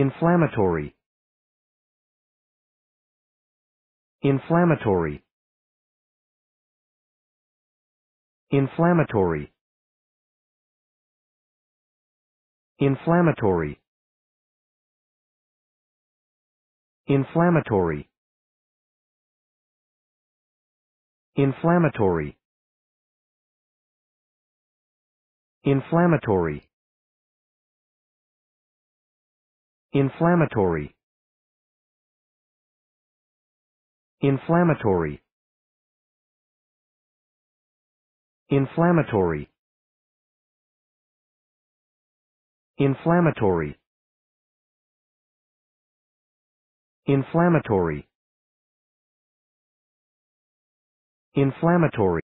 inflammatory inflammatory inflammatory inflammatory inflammatory inflammatory inflammatory Inflammatory. Inflammatory. Inflammatory. Inflammatory. Inflammatory. Inflammatory.